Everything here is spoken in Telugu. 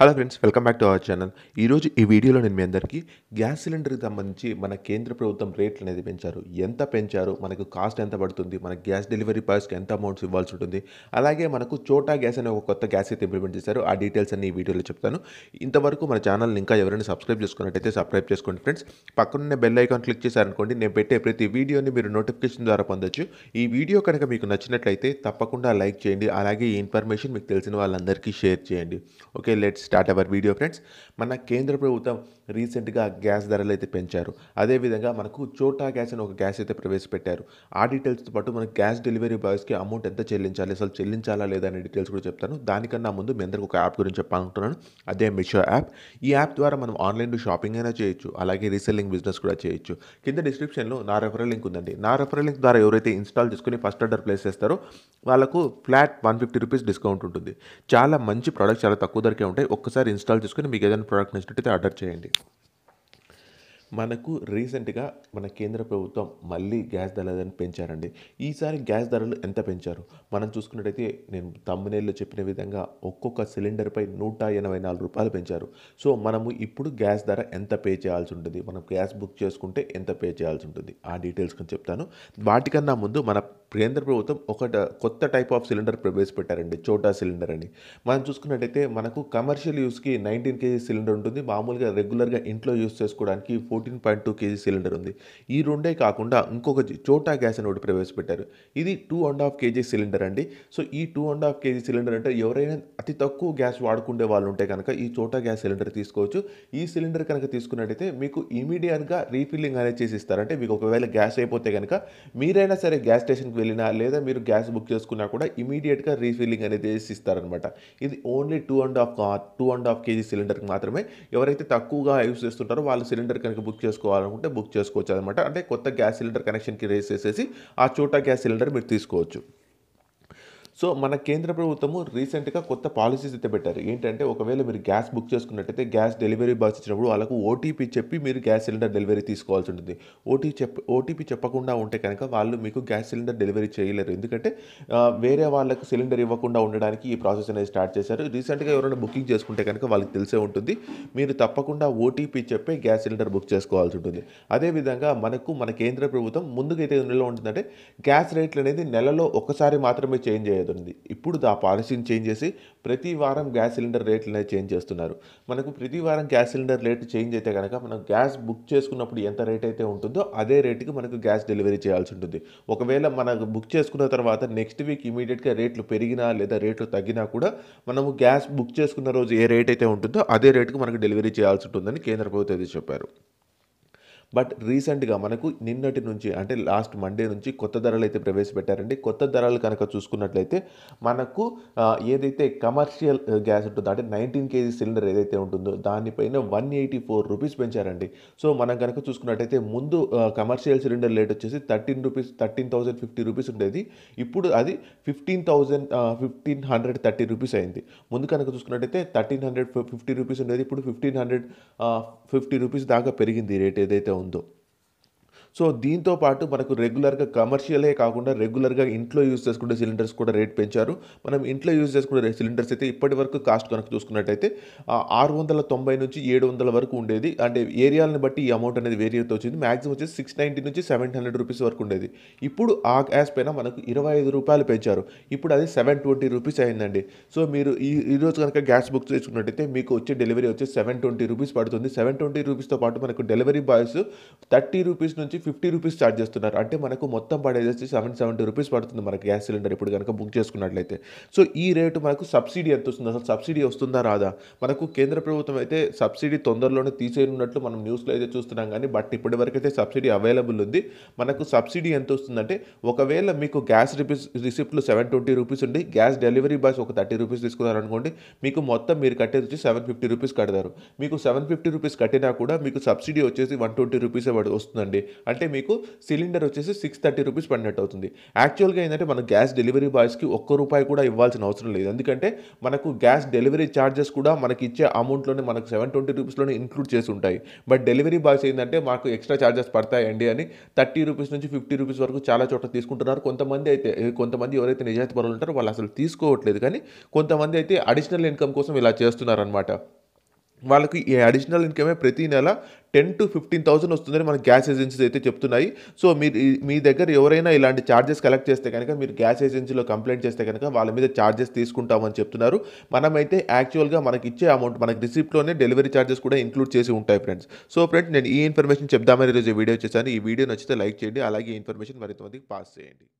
Hello friends welcome back to our channel ఈరోజు ఈ వీడియోలో నేను మీ అందరికీ గ్యాస్ సిలిండర్కి సంబంధించి మన కేంద్ర ప్రభుత్వం రేట్లు అనేది పెంచారు ఎంత పెంచారు మనకు కాస్ట్ ఎంత పడుతుంది మన గ్యాస్ డెలివరీ బాయ్స్కి ఎంత అమౌంట్స్ ఇవ్వాల్సి ఉంటుంది అలాగే మనకు చోటా గ్యాస్ అనే ఒక కొత్త గ్యాస్ అయితే ఇంప్లిమెంట్ చేశారు ఆ డీటెయిల్స్ అన్ని ఈ వీడియోలో చెప్తాను ఇంతవరకు మన ఛానల్ని ఇంకా ఎవరైనా సబ్స్క్రైబ్ చేసుకున్నట్టయితే సబ్స్క్రైబ్ చేసుకోండి ఫ్రెండ్స్ పక్కనున్న బెల్ ఐకాన్ క్లిక్ చేశారనుకోండి నేను పెట్టే ప్రతి వీడియోని మీరు నోటిఫికేషన్ ద్వారా పొందొచ్చు ఈ వీడియో కనుక మీకు నచ్చినట్లయితే తప్పకుండా లైక్ చేయండి అలాగే ఈ ఇన్ఫర్మేషన్ మీకు తెలిసిన వాళ్ళందరికీ షేర్ చేయండి okay let's start our video friends మన కేంద్ర ప్రభుత్వం రీసెంట్గా గ్యాస్ ధరలు అయితే పెంచారు అదేవిధంగా మనకు చోటా గ్యాస్ అని ఒక గ్యాస్ అయితే ప్రవేశపెట్టారు ఆ డీటెయిల్స్తో పాటు మనకు గ్యాస్ డెలివరీ బాయ్స్కి అమౌంట్ ఎంత చెల్లించాలి అసలు చెల్లించాలా లేదా అనే డీటెయిల్స్ కూడా చెప్తాను దానికన్నా ముందు మీ అందరికీ ఒక యాప్ గురించి చెప్పాలనుకుంటున్నాను అదే మిషో యాప్ ఈ యాప్ ద్వారా మనం ఆన్లైన్లో షాపింగ్ అయినా చేయొచ్చు అలాగే రీసెల్లింగ్ బిజినెస్ కూడా చేయొచ్చు కింద డిస్క్రిప్షన్లో నా రెఫరల్ లింక్ ఉందండి నా రెఫరల్ లింక్ ద్వారా ఎవరైతే ఇన్స్టాల్ చేసుకుని ఫస్ట్ ఆర్డర్ ప్లేస్ చేస్తారో వాళ్ళకు flat one fifty rupees discount ఉంటుంది చాలా మంచి ప్రోడక్ట్ చాలా తక్కువ ధరకే ఉంటాయి ఒక్కసారి ఇన్స్టాల్ చేసుకుని మీకు ఏదైనా ప్రోడక్ట్ నచ్చినట్టయితే ఆర్డర్ చేయండి మనకు రీసెంట్గా మన కేంద్ర ప్రభుత్వం మళ్ళీ గ్యాస్ ధరలను పెంచారండి ఈసారి గ్యాస్ ధరలు ఎంత పెంచారు మనం చూసుకున్నట్టయితే నేను తమ్మునేళ్ళు చెప్పిన విధంగా ఒక్కొక్క సిలిండర్పై నూట ఎనభై నాలుగు రూపాయలు పెంచారు సో మనము ఇప్పుడు గ్యాస్ ధర ఎంత పే చేయాల్సి ఉంటుంది మనం గ్యాస్ బుక్ చేసుకుంటే ఎంత పే చేయాల్సి ఉంటుంది ఆ డీటెయిల్స్ కొంచెం చెప్తాను వాటికన్నా ముందు మన కేంద్ర ప్రభుత్వం ఒక కొత్త టైప్ ఆఫ్ సిలిండర్ ప్రవేశపెట్టారండి చోటా సిలిండర్ అని మనం చూసుకున్నట్టయితే మనకు కమర్షియల్ యూస్కి నైన్టీన్ కేజీ సిలిండర్ ఉంటుంది మామూలుగా రెగ్యులర్గా ఇంట్లో యూస్ చేసుకోవడానికి four fourteen point two KG cylinder ఉంది ఈ రెండే కాకుండా ఇంకొక చోటా గ్యాస్ అని ఒకటి ప్రవేశపెట్టారు ఇది two and half KG cylinder అండి సో ఈ two and half KG cylinder అంటే ఎవరైనా అతి తక్కువ గ్యాస్ వాడుకుండే వాళ్ళు ఉంటే కనుక ఈ చోటా గ్యాస్ సిలిండర్ తీసుకోవచ్చు ఈ సిలిండర్ కనుక తీసుకున్నట్టయితే మీకు ఇమీడియట్గా రీఫిల్లింగ్ అనేది చేసి ఇస్తారంటే మీకు ఒకవేళ గ్యాస్ అయిపోతే కనుక మీరైనా సరే గ్యాస్ స్టేషన్కి వెళ్ళినా లేదా మీరు గ్యాస్ బుక్ చేసుకున్నా కూడా ఇమీడియట్గా రీఫిల్లింగ్ అనేది చేసి ఇస్తారనమాట ఇది only two and half two and half KG సిలిండర్కి మాత్రమే ఎవరైతే తక్కువగా యూస్ చేస్తుంటారో వాళ్ళు సిలిండర్ కనుక బుక్ చేసుకోవాలనుకుంటే బుక్ చేసుకోవచ్చు అనమాట అంటే కొత్త గ్యాస్ సిలిండర్ కనెక్షన్కి రేస్ చేసేసి ఆ చోట గ్యాస్ సిలిండర్ మీరు తీసుకోవచ్చు సో మన కేంద్ర ప్రభుత్వము రీసెంట్గా కొత్త పాలసీస్ అయితే పెట్టారు ఏంటంటే ఒకవేళ మీరు గ్యాస్ బుక్ చేసుకున్నట్టయితే గ్యాస్ డెలివరీ బాక్స్ ఇచ్చినప్పుడు వాళ్ళకు ఓటీపీ చెప్పి మీరు గ్యాస్ సిలిండర్ డెలివరీ తీసుకోవాల్సి ఉంటుంది ఓటీ చెప్ ఓటీపీ చెప్పకుండా ఉంటే కనుక వాళ్ళు మీకు గ్యాస్ సిలిండర్ డెలివరీ చేయలేరు ఎందుకంటే వేరే వాళ్ళకు సిలిండర్ ఇవ్వకుండా ఉండడానికి ఈ ప్రాసెస్ అనేది స్టార్ట్ చేశారు రీసెంట్గా ఎవరైనా బుకింగ్ చేసుకుంటే కనుక వాళ్ళకి తెలిసే ఉంటుంది మీరు తప్పకుండా ఓటీపీ చెప్పి గ్యాస్ సిలిండర్ బుక్ చేసుకోవాల్సి ఉంటుంది అదేవిధంగా మనకు మన కేంద్ర ప్రభుత్వం ముందుకైతే నెలలో ఉంటుందంటే గ్యాస్ రేట్లు అనేది నెలలో ఒకసారి మాత్రమే చేంజ్ చేయదు అనేది ఉంది ఇప్పుడు ఆ పాలసీని చేంజ్ చేసి ప్రతి వారం గ్యాస్ సిలిండర్ రేట్లు చేంజ్ చేస్తున్నారు మనకు ప్రతి వారం గ్యాస్ సిలిండర్ రేటు చేంజ్ అయితే కనుక మనం గ్యాస్ బుక్ చేసుకున్నప్పుడు ఎంత రేట్ అయితే ఉంటుందో అదే రేటుకి మనకు గ్యాస్ డెలివరీ చేయాల్సి ఉంటుంది ఒకవేళ మనకు బుక్ చేసుకున్న తర్వాత నెక్స్ట్ వీక్ ఇమీడియట్గా రేట్లు పెరిగినా లేదా రేట్లు తగ్గినా కూడా మనము గ్యాస్ బుక్ చేసుకున్న రోజు ఏ రేట్ అయితే ఉంటుందో అదే రేటుకు మనకు డెలివరీ చేయాల్సి ఉంటుందని కేంద్ర ప్రభుత్వం చెప్పారు బట్ రీసెంట్గా మనకు నిన్నటి నుంచి అంటే లాస్ట్ మండే నుంచి కొత్త ధరలు అయితే ప్రవేశపెట్టారండి కొత్త ధరలు కనుక చూసుకున్నట్లయితే మనకు ఏదైతే కమర్షియల్ గ్యాస్ ఉంటుందో అంటే నైన్టీన్ కేజీ సిలిండర్ ఏదైతే ఉంటుందో దానిపైన వన్ ఎయిటీ ఫోర్ రూపీస్ పెంచారండి సో మనం కనుక చూసుకున్నట్టయితే ముందు కమర్షియల్ సిలిండర్ రేట్ వచ్చేసి thirteen rupees thirteen thousand fifty rupees ఉండేది ఇప్పుడు అది fifteen thousand fifteen hundred thirty rupees అయింది ముందు కనుక చూసుకున్నట్టయితే థర్టీన్ హండ్రెడ్ ఫిఫ్టీ రూపీస్ ఉండేది ఇప్పుడు ఫిఫ్టీన్ హండ్రెడ్ ఫిఫ్టీ రూపీస్ దాకా పెరిగింది రేట్ ఏదైతే biondo. సో దీంతో పాటు మనకు రెగ్యులర్గా కమర్షియలే కాకుండా రెగ్యులర్గా ఇంట్లో యూజ్ చేసుకునే సిలిండర్స్ కూడా రేట్ పెంచారు మనం ఇంట్లో యూజ్ చేసుకునే సిలిండర్స్ అయితే ఇప్పటి వరకు కాస్ట్ కనుక చూసుకున్నట్టయితే ఆరు వందల తొంభై నుంచి ఏడు వందల వరకు ఉండేది అంటే ఏరియాలను బట్టి ఈ అమౌంట్ అనేది వేరీ అవుతూ వచ్చింది మ్యాక్సిమం వచ్చేసి సిక్స్ నైంటీ నుంచి సెవెన్ హండ్రెడ్ రూపీస్ వరకు ఉండేది ఇప్పుడు ఆ గ్యాస్ పైన మనకు ఇరవై ఐదు రూపాయలు పెంచారు ఇప్పుడు అది సెవెన్ ట్వంటీ రూపీస్ అయిందండి సో మీరు ఈ ఈరోజు కనుక గ్యాస్ బుక్ చేసుకున్నట్టయితే మీకు వచ్చే డెలివరీ వచ్చి సెవెన్ ట్వంటీ రూపీస్ పడుతుంది సెవెన్ ట్వంటీ రూపీస్తో పాటు మనకు డెలివరీ బాయ్స్ థర్టీ రూపీస్ నుంచి ఫిఫ్టీ రూపీస్ ఛార్జ్ చేస్తున్నారు అంటే మనకు మొత్తం పడేది వచ్చి సెవెన్ సెవెంటీ రూపీస్ పడుతుంది మనకు గ్యాస్ సిలిండర్ ఇప్పుడు కనుక బుక్ చేసుకున్నట్లయితే సో ఈ రేటు మనకు సబ్సిడీ ఎంత వస్తుంది అసలు సబ్సిడీ వస్తుందా రాదా మనకు కేంద్ర ప్రభుత్వం అయితే సబ్సిడీ తొందరలోనే తీసేయనున్నట్లు మనం న్యూస్లో అయితే చూస్తున్నాం కానీ బట్ ఇప్పటివరకైతే సబ్సిడీ అవైలబుల్ ఉంది మనకు సబ్సిడీ ఎంత వస్తుందంటే ఒకవేళ మీకు గ్యాస్ రిపీస్ రిసిప్ట్లు సెవెన్ ట్వంటీ రూపీస్ ఉండి గ్యాస్ డెలివరీ బాయ్స్ ఒక థర్టీ రూపీస్ తీసుకున్నారనుకోండి మీకు మొత్తం మీరు కట్టేది వచ్చి సెవెన్ ఫిఫ్టీ రూపీస్ కడతారు మీకు సెవెన్ ఫిఫ్టీ రూపీస్ కట్టినా కూడా మీకు సబ్సిడీ వచ్చేసి వన్ ట్వంటీ రూపీసే వస్తుందండి అంటే అంటే మీకు సిలిండర్ వచ్చేసి సిక్స్ థర్టీ రూపీస్ పడినట్టు అవుతుంది యాక్చువల్గా ఏంటంటే మన గ్యాస్ డెలివరీ బాయ్స్కి ఒక్క రూపాయి కూడా ఇవ్వాల్సిన అవసరం లేదు ఎందుకంటే మనకు గ్యాస్ డెలివరీ ఛార్జెస్ కూడా మనకి ఇచ్చే అమౌంట్లోనే మనకు సెవెన్ ట్వంటీ రూపీస్లోనే ఇంక్లూడ్ చేసి ఉంటాయి బట్ డెలివరీ బాయ్స్ ఏంటంటే మాకు ఎక్స్ట్రా ఛార్జెస్ పడతాయండి అని థర్టీ రూపీస్ నుంచి ఫిఫ్టీ రూపీస్ వరకు చాలా చోట్ల తీసుకుంటున్నారు కొంతమంది అయితే కొంతమంది ఎవరైతే నిజాయితీ పరులు ఉంటారో వాళ్ళు అసలు తీసుకోవట్లేదు కానీ కొంతమంది అయితే అడిషనల్ ఇన్కమ్ కోసం ఇలా చేస్తున్నారనమాట వాళ్ళకి ఈ అడిషనల్ ఇన్కమే ప్రతి నెల టెన్ టు ఫిఫ్టీన్ థౌసండ్ వస్తుందని మన గ్యాస్ ఏజెన్సీస్ అయితే చెప్తున్నాయి సో మీరు మీ దగ్గర ఎవరైనా ఇలాంటి ఛార్జెస్ కలెక్ట్ చేస్తే కనుక మీరు గ్యాస్ ఏజెన్సీలో కంప్లైంట్ చేస్తే కనుక వాళ్ళ మీద ఛార్జెస్ తీసుకుంటామని చెప్తున్నారు మనమైతే యాక్చువల్గా మనకి ఇచ్చే అమౌంట్ మనకి రిసిప్ట్లోనే డెలివరీ ఛార్జెస్ కూడా ఇంక్లూడ్ చేసి ఉంటాయి ఫ్రెండ్స్ సో ఫ్రెండ్స్ నేను ఈ ఇన్ఫర్మేషన్ చెప్దామని రోజు వీడియో చేశాను ఈ వీడియో నచ్చితే లైక్ చేయండి అలాగే ఇన్ఫర్మేషన్ మరింతమందికి పాస్ చేయండి